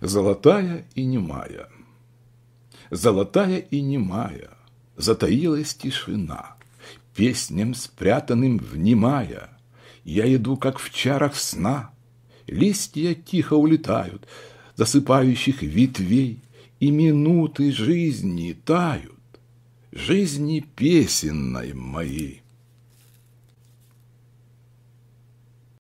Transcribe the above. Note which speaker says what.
Speaker 1: Золотая и немая, золотая и немая, Затаилась тишина, песням спрятанным внимая. Я иду, как в чарах сна, листья тихо улетают, Засыпающих ветвей, и минуты жизни тают, Жизни песенной моей.